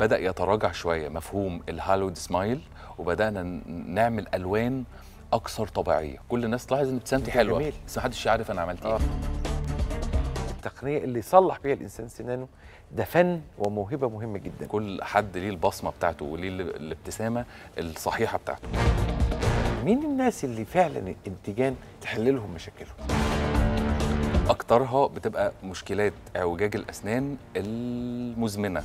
بدا يتراجع شويه مفهوم الهالود سمايل وبدانا نعمل الوان اكثر طبيعيه كل الناس تلاحظ ان ابتسامتي حلوه جميل. بس محدش عارف انا عملت ايه آه. التقنيه اللي صلح بيها الانسان سنانه ده فن وموهبه مهمه جدا كل حد ليه البصمه بتاعته وليه الابتسامه الصحيحه بتاعته مين الناس اللي فعلا الانتجان تحل لهم مشاكلهم اكترها بتبقى مشكلات اعوجاج الاسنان المزمنه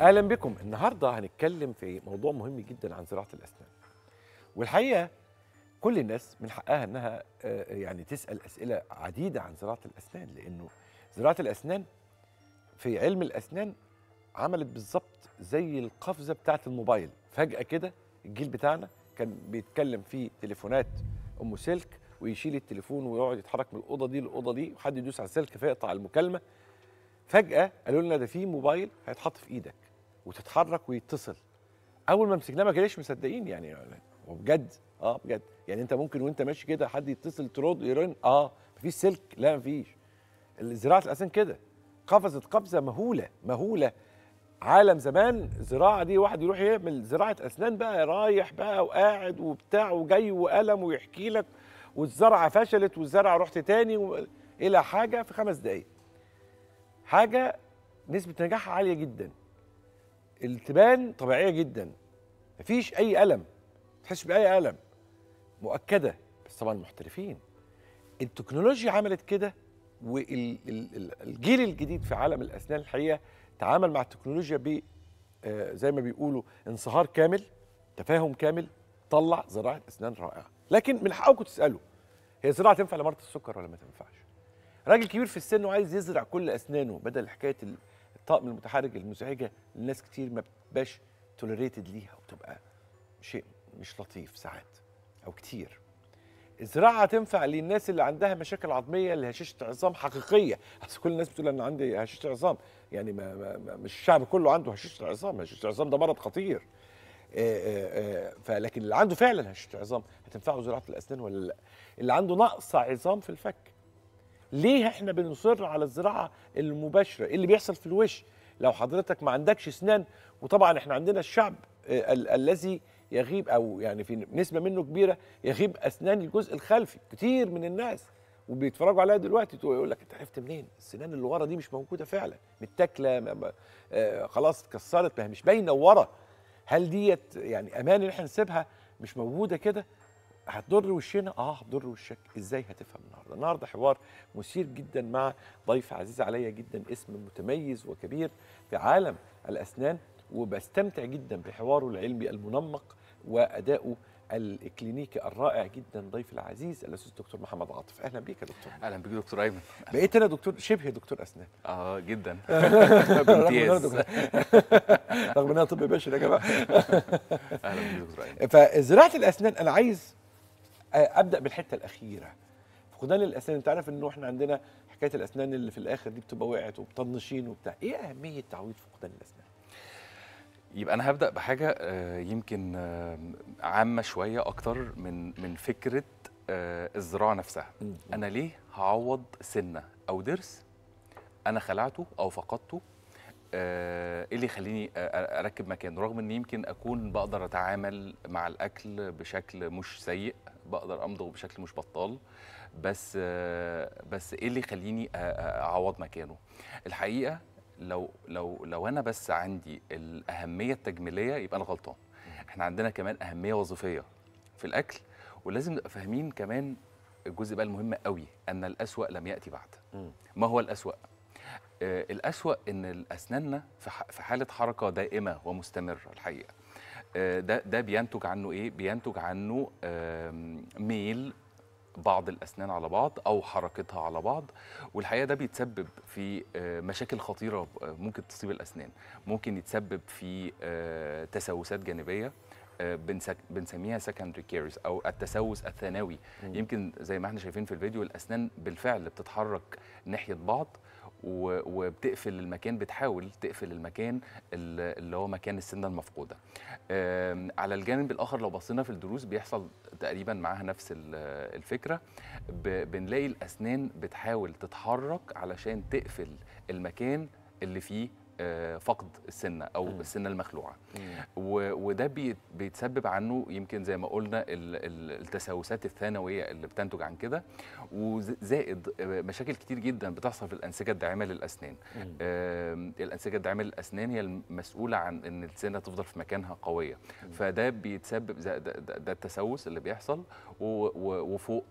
اهلا بكم النهارده هنتكلم في موضوع مهم جدا عن زراعه الاسنان والحقيقه كل الناس من حقها انها آه، يعني تسال اسئله عديده عن زراعه الاسنان لانه زراعه الاسنان في علم الاسنان عملت بالظبط زي القفزه بتاعه الموبايل فجاه كده الجيل بتاعنا كان بيتكلم في تليفونات ام سلك ويشيل التليفون ويقعد يتحرك من الاوضه دي للاوضه دي وحد يدوس على السلك فيقطع المكالمه فجاه قالوا لنا ده في موبايل هيتحط في ايدك وتتحرك ويتصل اول ما مسكناه ما كانش مصدقين يعني وبجد اه بجد يعني انت ممكن وانت ماشي كده حد يتصل ترد يرن اه مفيش سلك لا مفيش زراعه الاسنان كده قفزت قفزه مهوله مهوله عالم زمان زراعة دي واحد يروح يعمل زراعه اسنان بقى رايح بقى وقاعد وبتاع وجاي وقلم ويحكي لك والزرعه فشلت والزرعه رحت تاني و... الى حاجه في خمس دقائق حاجه نسبه نجاحها عاليه جدا اللي تبان طبيعيه جدا مفيش اي الم تحس باي الم مؤكده بس طبعا المحترفين التكنولوجيا عملت كده والجيل الجديد في عالم الاسنان الحقيقه تعامل مع التكنولوجيا ب آه، زي ما بيقولوا انصهار كامل تفاهم كامل طلع زراعه اسنان رائعه لكن من حقكم تسالوا هي زراعه تنفع لمرض السكر ولا ما تنفعش راجل كبير في السن وعايز يزرع كل اسنانه بدل حكايه الطقم المتحرك المزعجه لناس كتير ما بتبقاش توليريتد ليها وبتبقى شيء مش لطيف ساعات او كتير الزراعه تنفع للناس اللي عندها مشاكل عظميه اللي هشيشة عظام حقيقيه اصل كل الناس بتقول انا عندي هشاشه عظام يعني ما, ما, ما مش الشعب كله عنده هشاشه عظام هشاشه عظام ده مرض خطير آه، آه، آه، فلكن اللي عنده فعلا هشاشه عظام هتنفعه زراعه الاسنان ولا لا اللي عنده نقص عظام في الفك ليه احنا بنصر على الزراعه المباشره إيه اللي بيحصل في الوش لو حضرتك ما عندكش اسنان وطبعا احنا عندنا الشعب آه، الذي يغيب او يعني في نسبه منه كبيره يغيب اسنان الجزء الخلفي كتير من الناس وبيتفرجوا عليها دلوقتي يقول لك انت عرفت منين السنان اللي ورا دي مش موجوده فعلا متاكله آه، خلاص اتكسرت ما هي مش باينه ورا هل ديت يعني امان ان احنا نسيبها مش موجوده كده هتضر وشنا اه هتضر وشك ازاي هتفهم النهارده النهارده حوار مثير جدا مع ضيف عزيز عليا جدا اسم متميز وكبير في عالم الاسنان وبستمتع جدا بحواره العلمي المنمق وادائه الكلينيكي الرائع جدا ضيف العزيز الاستاذ الدكتور محمد عاطف اهلا بيك يا دكتور اهلا بيك دكتور ايمن بقيت انا دكتور شبه دكتور اسنان اه جدا بامتياز رغم ان انا طب بشري يا جماعه اهلا بيك دكتور ايمن فزراعه الاسنان انا عايز آه، ابدا بالحته الاخيره فقدان الاسنان انت عارف انه احنا عندنا حكايه الاسنان اللي في الاخر دي بتبقى وقعت وبتنشين وبتاع ايه اهميه تعويض فقدان الاسنان يبقى انا هبدا بحاجه آه، يمكن آه، عامه شويه اكتر من من فكره الزراعه نفسها انا ليه هعوض سنه او ضرس انا خلعته او فقدته ايه اللي يخليني اركب مكانه رغم ان يمكن اكون بقدر اتعامل مع الاكل بشكل مش سيء بقدر امضغ بشكل مش بطال بس بس ايه اللي يخليني اعوض مكانه الحقيقه لو لو لو انا بس عندي الاهميه التجميليه يبقى انا غلطان احنا عندنا كمان اهميه وظيفيه في الاكل ولازم نبقى فاهمين كمان الجزء بقى المهم قوي ان الاسوا لم ياتي بعد ما هو الاسوا آه، الاسوا ان اسناننا في حاله حركه دائمه ومستمره الحقيقه آه، ده ده بينتج عنه ايه بينتج عنه ميل بعض الاسنان على بعض او حركتها على بعض والحقيقه ده بيتسبب في آه، مشاكل خطيره آه، ممكن تصيب الاسنان ممكن يتسبب في تسوسات جانبيه بنسميها سكندري كيرز او التسوس الثانوي يمكن زي ما احنا شايفين في الفيديو الاسنان بالفعل بتتحرك ناحيه بعض وبتقفل المكان بتحاول تقفل المكان اللي هو مكان السنه المفقوده على الجانب الاخر لو بصينا في الدروس بيحصل تقريبا معاها نفس الفكره بنلاقي الاسنان بتحاول تتحرك علشان تقفل المكان اللي فيه آه، فقد السنه او م. السنه المخلوعه وده بيتسبب عنه يمكن زي ما قلنا التسوسات الثانويه اللي بتنتج عن كده وزائد آه، مشاكل كتير جدا بتحصل في الانسجه الداعمه للاسنان الانسجه الداعمه للاسنان هي المسؤوله عن ان السنه تفضل في مكانها قويه م. فده بيتسبب ده, ده, ده التسوس اللي بيحصل وفوق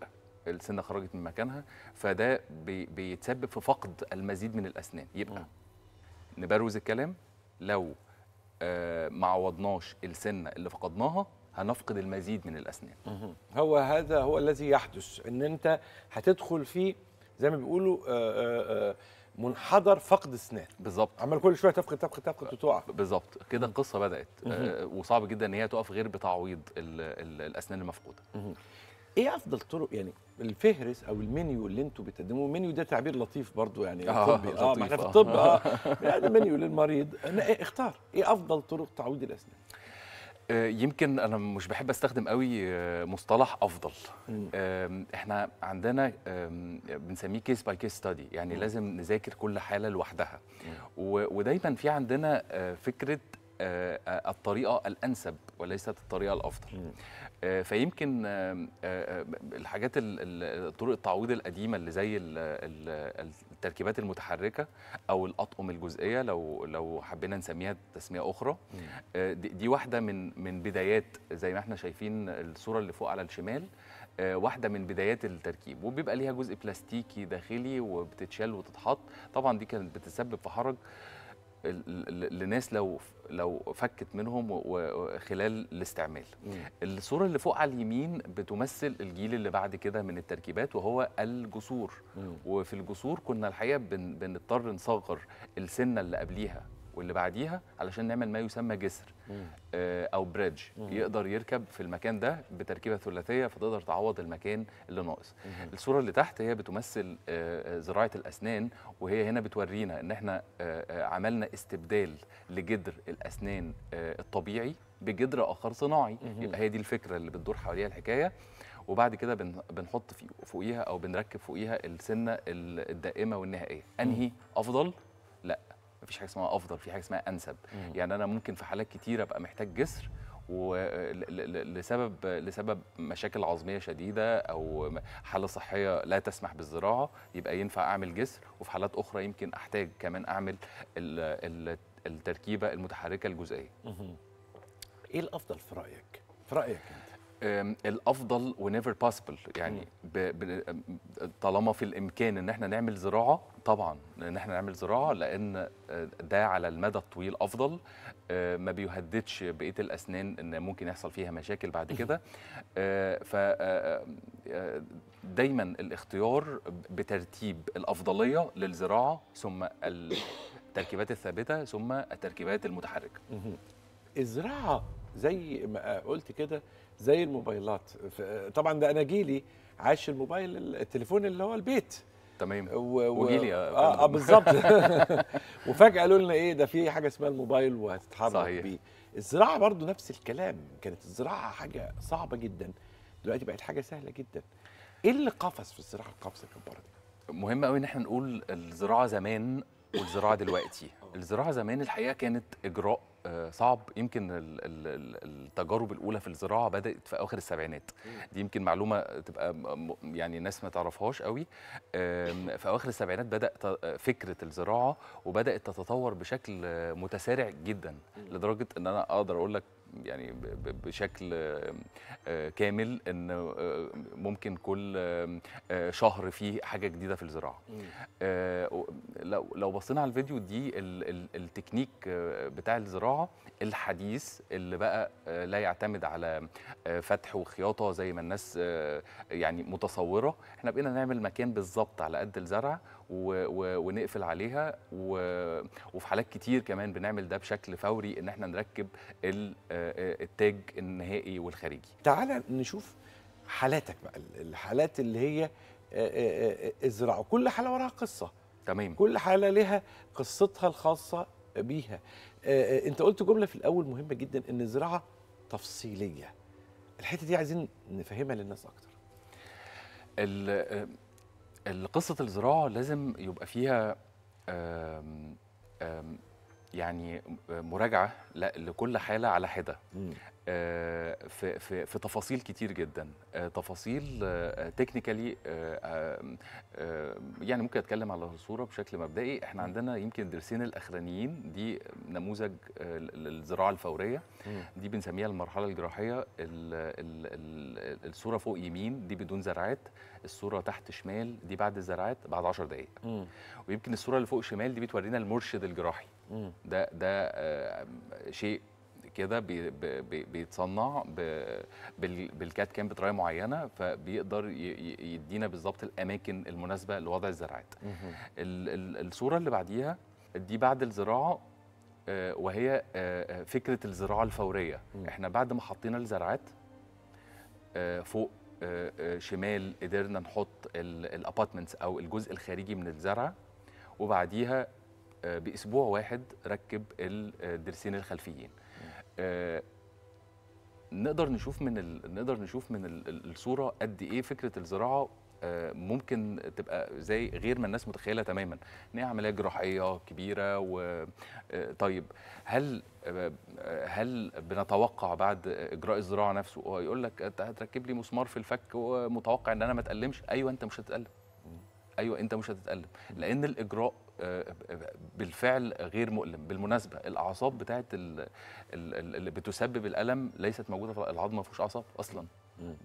السنه خرجت من مكانها فده بيتسبب في فقد المزيد من الاسنان يبقى م. نبروز الكلام لو آه، ما عوضناش السنه اللي فقدناها هنفقد المزيد من الاسنان هو هذا هو الذي يحدث ان انت هتدخل في زي ما بيقولوا آه، آه، منحدر فقد اسنان بالظبط عمال كل شويه تفقد تفقد تفقد وتقع بالظبط كده القصه بدات وصعب جدا ان هي تقف غير بتعويض الاسنان المفقوده ايه افضل طرق يعني الفهرس او المنيو اللي انتم بتقدموه المنيو ده تعبير لطيف برضو يعني آه طبي اه ما احنا في آه. الطب اه, يعني منيو للمريض إيه اختار ايه افضل طرق تعويض الاسنان آه، يمكن انا مش بحب استخدم قوي آه، مصطلح افضل احنا عندنا بنسميه كيس باي كيس ستادي يعني لازم نذاكر كل حاله لوحدها ودايما في عندنا فكره الطريقه الانسب وليست الطريقه الافضل آه، فيمكن آه، آه، الحاجات طرق التعويض القديمه اللي زي التركيبات المتحركه او الاطقم الجزئيه لو لو حبينا نسميها تسميه اخرى دي واحده من من بدايات زي ما احنا شايفين الصوره اللي فوق على الشمال واحده من بدايات التركيب وبيبقى ليها جزء بلاستيكي داخلي وبتتشال وتتحط طبعا دي كانت بتسبب في حرج لناس لو لو فكت منهم خلال الاستعمال الصوره اللي فوق على اليمين بتمثل الجيل اللي بعد كده من التركيبات وهو الجسور مم. وفي الجسور كنا الحقيقه بن بنضطر نصغر السنه اللي قبليها واللي بعديها علشان نعمل ما يسمى جسر آه، او بريدج يقدر يركب في المكان ده بتركيبه ثلاثيه فتقدر تعوض المكان اللي ناقص الصوره اللي تحت هي بتمثل آه، آه، زراعه الاسنان وهي هنا بتورينا ان احنا عملنا استبدال لجدر الاسنان الطبيعي بجدر اخر صناعي يبقى هي دي الفكره اللي بتدور حواليها الحكايه وبعد كده بنحط فوقيها او بنركب فوقيها السنه الدائمه والنهائيه انهي افضل مفيش حاجه اسمها افضل في حاجه اسمها انسب مم. يعني انا ممكن في حالات كتيره ابقى محتاج جسر ولسبب لسبب مشاكل عظميه شديده او حاله صحيه لا تسمح بالزراعه يبقى ينفع اعمل جسر وفي حالات اخرى يمكن احتاج كمان اعمل التركيبه المتحركه الجزئيه ايه الافضل في رايك في رايك انت الافضل ونيفر باسبل يعني ب ب طالما في الامكان ان احنا نعمل زراعه طبعا ان احنا نعمل زراعه لان آه، ده على المدى الطويل افضل آه، ما بيهددش بقيه الاسنان ان ممكن يحصل فيها مشاكل بعد كده آه، ف دايما الاختيار بترتيب الافضليه للزراعه ثم التركيبات الثابته ثم التركيبات المتحركه الزراعه زي ما قلت كده زي الموبايلات طبعا ده انا جيلي عاش الموبايل التليفون اللي هو البيت تمام و... و... وجيلي اه, آه بالظبط وفجاه قالوا لنا ايه ده في حاجه اسمها الموبايل وهتتحرك صحيح. بيه الزراعه برضو نفس الكلام كانت الزراعه حاجه صعبه جدا دلوقتي بقت حاجه سهله جدا ايه اللي قفز في الزراعه القفزه الجباره دي مهم قوي ان احنا نقول الزراعه زمان والزراعه دلوقتي الزراعه زمان الحقيقه كانت اجراء آه، صعب يمكن التجارب الاولى في الزراعه بدات في اواخر السبعينات دي يمكن معلومه تبقى يعني الناس ما تعرفهاش قوي في اواخر السبعينات بدا فكره الزراعه وبدات تتطور بشكل متسارع جدا لدرجه ان انا اقدر اقول لك يعني بشكل آه، كامل ان آه، ممكن كل آه، شهر فيه حاجه جديده في الزراعه لو لو بصينا على الفيديو دي التكنيك بتاع الزراعه الحديث اللي بقى لا يعتمد على فتح وخياطه زي ما الناس يعني متصوره احنا بقينا نعمل مكان بالظبط على قد الزرع و... و... ونقفل عليها و... وفي حالات كتير كمان بنعمل ده بشكل فوري ان احنا نركب آه، التاج النهائي والخارجي تعال نشوف حالاتك بقى الحالات اللي هي آه، آه، الزراعه كل حاله وراها قصه تمام كل حاله لها قصتها الخاصه بيها انت قلت جمله في الاول مهمه جدا ان الزراعه تفصيليه الحته دي عايزين نفهمها للناس اكتر قصه الزراعه لازم يبقى فيها آم آم يعني مراجعه لكل حاله على حده في في في تفاصيل كتير جدا آه، تفاصيل تكنيكالي آه، آه، يعني ممكن اتكلم على الصوره بشكل مبدئي احنا عندنا يمكن الدرسين الاخرانيين دي نموذج للزراعه الفوريه دي بنسميها المرحله الجراحيه الصوره فوق يمين دي بدون زرعات الصوره تحت شمال دي بعد الزرعات بعد 10 دقائق ويمكن الصوره اللي فوق شمال دي بتورينا المرشد الجراحي ده ده شيء كده بي بي بيتصنع بالكات كام بطريقه معينه فبيقدر يدينا بالظبط الاماكن المناسبه لوضع الزرعات. الصوره اللي بعديها دي بعد الزراعه آه، وهي آه، آه، فكره الزراعه الفوريه احنا بعد ما حطينا الزرعات فوق شمال قدرنا نحط الابارتمنتس او الجزء الخارجي من الزرع وبعديها باسبوع واحد ركب الدرسين الخلفيين آه، نقدر نشوف من ال... نقدر نشوف من ال... الصوره قد ايه فكره الزراعه آه، ممكن تبقى زي غير ما الناس متخيله تماما ان هي عمليه جراحيه كبيره و آه، طيب هل هل بنتوقع بعد اجراء الزراعه نفسه هو يقول لك هتركب لي مسمار في الفك ومتوقع ان انا ما اتالمش ايوه انت مش هتتالم ايوه انت مش هتتالم لان الاجراء بالفعل غير مؤلم بالمناسبه الاعصاب بتاعه اللي بتسبب الالم ليست موجوده في العظم ما فيهوش اعصاب اصلا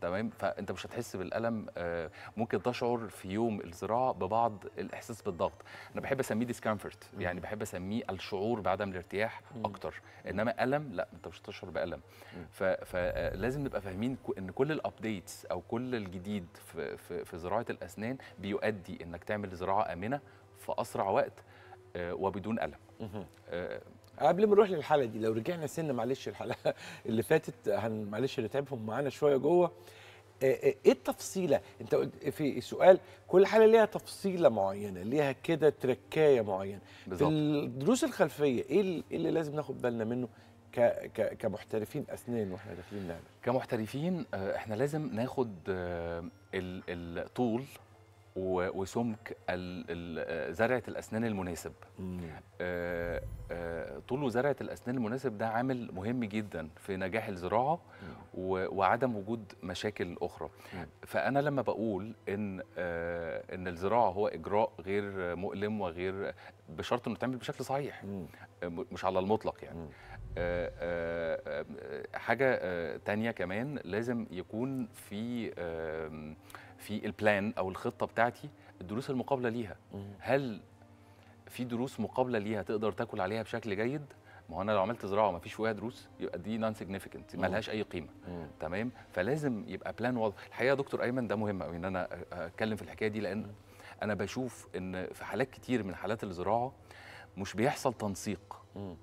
تمام فانت مش هتحس بالالم آه، ممكن تشعر في يوم الزراعه ببعض الاحساس بالضغط انا بحب اسميه ديسكمفورت يعني بحب اسميه الشعور بعدم الارتياح اكتر انما الم لا انت مش هتشعر بالم فلازم نبقى فاهمين ان كل الابديتس او كل الجديد في, في زراعه الاسنان بيؤدي انك تعمل زراعه امنه في اسرع وقت آه، وبدون الم آه، قبل ما نروح للحاله دي لو رجعنا سنه معلش الحلقه اللي فاتت هن معلش نتعبهم معانا شويه جوه آه، ايه التفصيله انت في سؤال كل حاله ليها تفصيله معينه ليها كده تركايه معينه بالزبط. في الدروس الخلفيه إيه, ايه اللي لازم ناخد بالنا منه كمحترفين اسنان واحنا داخلين نعمل كمحترفين احنا لازم ناخد الطول وسمك زرعه الاسنان المناسب آه، آه، طول زرعه الاسنان المناسب ده عامل مهم جدا في نجاح الزراعه وعدم وجود مشاكل اخرى فانا لما بقول ان آه، ان الزراعه هو اجراء غير مؤلم وغير بشرط انه يتعمل بشكل صحيح مش على المطلق يعني آه، آه، آه، حاجه تانية كمان لازم يكون في في البلان او الخطه بتاعتي الدروس المقابله ليها هل في دروس مقابله ليها تقدر تاكل عليها بشكل جيد ما هو انا لو عملت زراعه وما فيش فيها دروس يبقى دي نون سيجنيفيكنت مالهاش اي قيمه تمام فلازم يبقى بلان واضح الحقيقه يا دكتور ايمن ده مهم قوي ان انا اتكلم في الحكايه دي لان انا بشوف ان في حالات كتير من حالات الزراعه مش بيحصل تنسيق مم.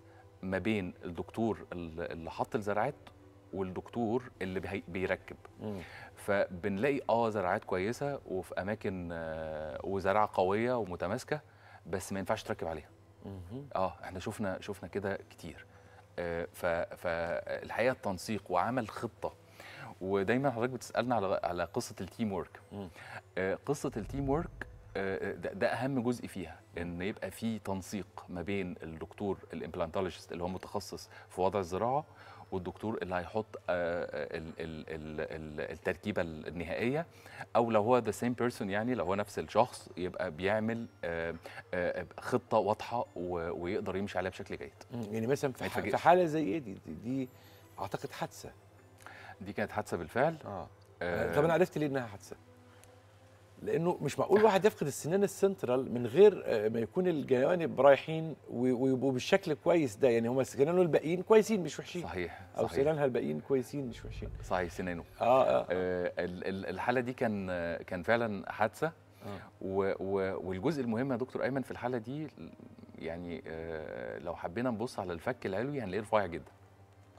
ما بين الدكتور اللي حط الزرعات والدكتور اللي بيركب مم. فبنلاقي اه زرعات كويسه وفي اماكن آه وزرع قويه ومتماسكه بس ما ينفعش تركب عليها مم. اه احنا شفنا شفنا كده كتير آه فالحقيقه التنسيق وعمل خطه ودايما حضرتك بتسالنا على على قصه التيم ورك آه قصه التيم ورك آه، آه، ده, ده اهم جزء فيها ان يبقى في تنسيق ما بين الدكتور الامبلانتولوجيست اللي هو متخصص في وضع الزراعه والدكتور اللي هيحط آه، التركيبه النهائيه او لو هو ذا سيم بيرسون يعني لو هو نفس الشخص يبقى بيعمل خطه واضحه ويقدر يمشي عليها بشكل جيد يعني مثلا في حاله زي دي دي اعتقد حادثه دي كانت حادثه بالفعل اه طب انا عرفت ليه انها حادثه لانه مش معقول واحد يفقد السنان السنترال من غير آه، ما يكون الجوانب رايحين ويبقوا بالشكل كويس ده يعني هم سنانه الباقيين كويسين مش وحشين صحيح او صحيح. سنانها الباقيين كويسين مش وحشين صحيح سنانه اه, آه. آه, آه، الحاله دي كان كان فعلا حادثه آه. و و والجزء المهم يا دكتور ايمن في الحاله دي يعني آه لو حبينا نبص على الفك العلوي هنلاقيه رفيع جدا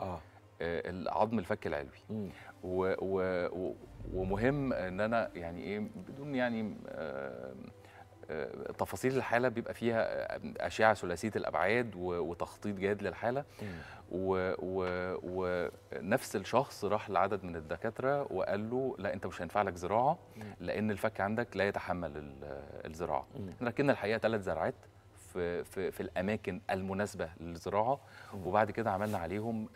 اه العظم الفك العلوي و و ومهم ان انا يعني ايه بدون يعني تفاصيل الحاله بيبقى فيها اشعه ثلاثيه الابعاد وتخطيط جيد للحاله ونفس الشخص راح لعدد من الدكاتره وقال له لا انت مش هينفع لك زراعه لان الفك عندك لا يتحمل الزراعه ركبنا الحقيقه ثلاث زرعات في, في, في الأماكن المناسبة للزراعة وبعد كده عملنا عليهم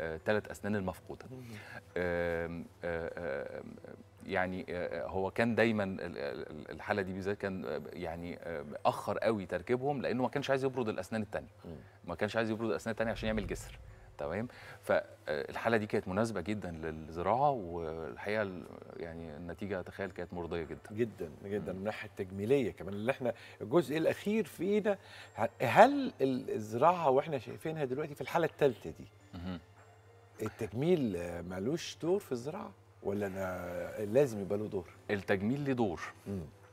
الثلاث آه، أسنان المفقودة آه، يعني آه، هو كان دايما الحاله دي بالذات كان يعني اخر قوي تركيبهم لانه ما كانش عايز يبرد الاسنان الثانيه ما كانش عايز يبرد الاسنان الثانيه عشان يعمل جسر تمام فالحاله آه، دي كانت مناسبه جدا للزراعه والحقيقه يعني النتيجه اتخيل كانت مرضيه جدا جدا جدا من الناحيه التجميليه كمان اللي احنا الجزء الاخير فينا هل الزراعه واحنا شايفينها دلوقتي في الحاله الثالثه دي التجميل مالوش دور في الزراعه ولا انا لازم يبقى له دور التجميل ليه دور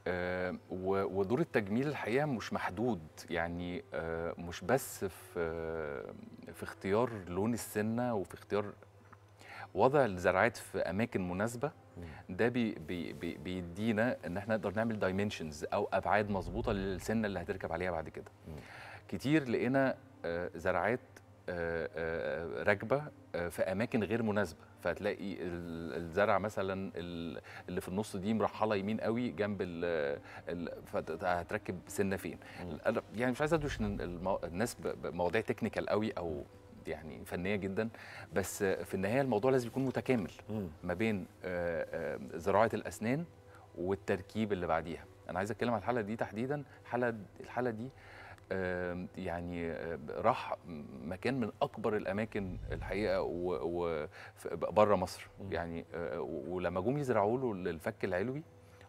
آه، ودور التجميل الحقيقه مش محدود يعني آه، مش بس في آه، في اختيار لون السنه وفي اختيار وضع الزرعات في اماكن مناسبه ده بي بي بي بيدينا ان احنا نقدر نعمل دايمنشنز او ابعاد مظبوطه للسنه اللي هتركب عليها بعد كده كتير لقينا زرعات آه، آه، آه، راكبه في اماكن غير مناسبه فهتلاقي الزرع مثلا اللي في النص دي مرحله يمين قوي جنب الـ هتركب سنه فين يعني مش عايز ادوش الناس بمواضيع تكنيكال قوي او يعني فنيه جدا بس في النهايه الموضوع لازم يكون متكامل ما بين زراعه الاسنان والتركيب اللي بعديها انا عايز اتكلم على الحاله دي تحديدا الحاله الحاله دي يعني راح مكان من اكبر الاماكن الحقيقه بره مصر يعني آه، ولما جم يزرعوا له الفك العلوي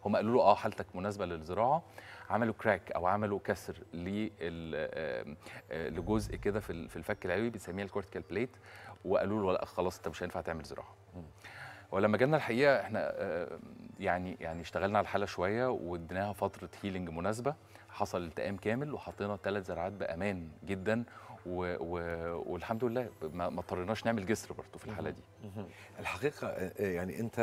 هم قالوا له اه حالتك مناسبه للزراعه عملوا كراك او عملوا كسر آه، لجزء كده في الفك العلوي بنسميها الكورتيكال بليت وقالوا له لا خلاص انت مش هينفع تعمل زراعه ولما جالنا الحقيقه احنا يعني يعني اشتغلنا على الحاله شويه واديناها فتره هيلينج مناسبه حصل التئام كامل وحطينا ثلاث زرعات بامان جدا و... و... والحمد لله ما اضطريناش نعمل جسر برضه في الحاله دي الحقيقه آه، يعني انت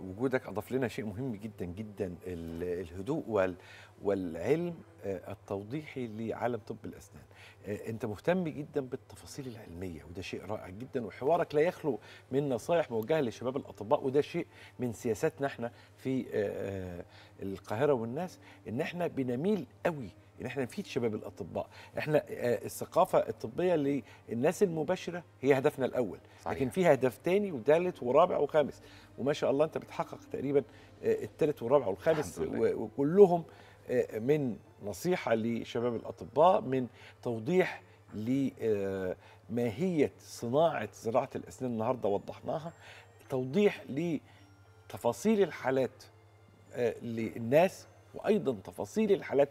وجودك اضاف لنا شيء مهم جدا جدا الهدوء وال... والعلم آه، التوضيحي لعالم طب الاسنان آه، انت مهتم جدا بالتفاصيل العلميه وده شيء رائع جدا وحوارك لا يخلو من نصائح موجهه لشباب الاطباء وده شيء من سياساتنا احنا في آه، القاهره والناس ان احنا بنميل قوي ان احنا نفيد شباب الاطباء احنا الثقافه الطبيه للناس المباشره هي هدفنا الاول صحيح. لكن في هدف تاني وثالث ورابع وخامس وما شاء الله انت بتحقق تقريبا الثالث والرابع والخامس وكلهم من نصيحه لشباب الاطباء من توضيح لماهيه آه، صناعه زراعه الاسنان النهارده وضحناها توضيح لتفاصيل الحالات آه، للناس وايضا تفاصيل الحالات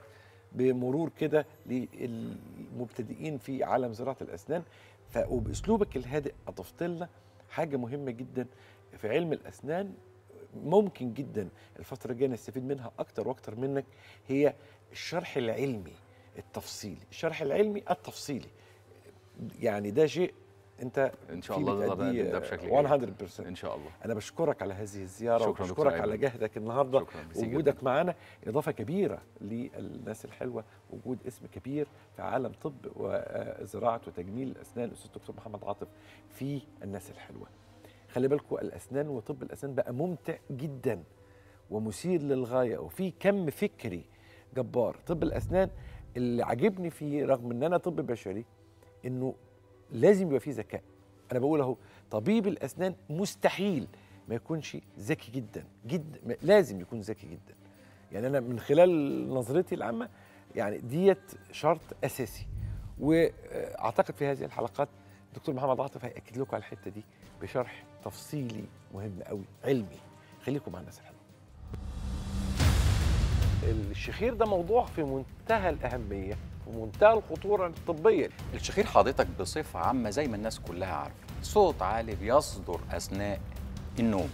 بمرور كده للمبتدئين في عالم زراعه الاسنان وباسلوبك الهادئ اضفت لنا حاجه مهمه جدا في علم الاسنان ممكن جدا الفتره الجايه نستفيد منها اكتر واكتر منك هي الشرح العلمي التفصيلي الشرح العلمي التفصيلي يعني ده شيء انت ان شاء الله نقدر ده بشكل 100% ان شاء الله انا بشكرك على هذه الزياره شكرا وبشكرك على جهدك النهارده وجودك معانا اضافه كبيره للناس الحلوه وجود اسم كبير في عالم طب وزراعه وتجميل الاسنان الاستاذ الدكتور محمد عاطف في الناس الحلوه خلي بالكم الاسنان وطب الاسنان بقى ممتع جدا ومثير للغايه وفي كم فكري جبار طب الاسنان اللي عاجبني فيه رغم ان انا طب بشري انه لازم يبقى فيه ذكاء انا بقول اهو طبيب الاسنان مستحيل ما يكونش ذكي جدا جدا لازم يكون ذكي جدا يعني انا من خلال نظرتي العامه يعني ديت شرط اساسي واعتقد في هذه الحلقات الدكتور محمد عاطف هياكد لكم على الحته دي بشرح تفصيلي مهم قوي علمي خليكم مع الناس الحلوه الشخير ده موضوع في منتهى الاهميه ومنتهى الخطوره الطبيه الشخير حضرتك بصفه عامه زي ما الناس كلها عارفه صوت عالي بيصدر اثناء النوم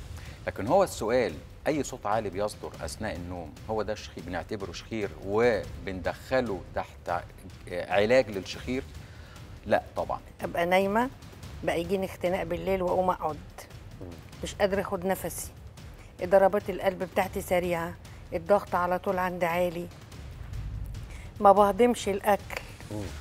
لكن هو السؤال اي صوت عالي بيصدر اثناء النوم هو ده شخير بنعتبره شخير وبندخله تحت علاج للشخير لا طبعا ابقى نايمه بقى يجيني اختناق بالليل واقوم اقعد مش قادره اخد نفسي ضربات القلب بتاعتي سريعه الضغط على طول عندي عالي ما بهضمش الاكل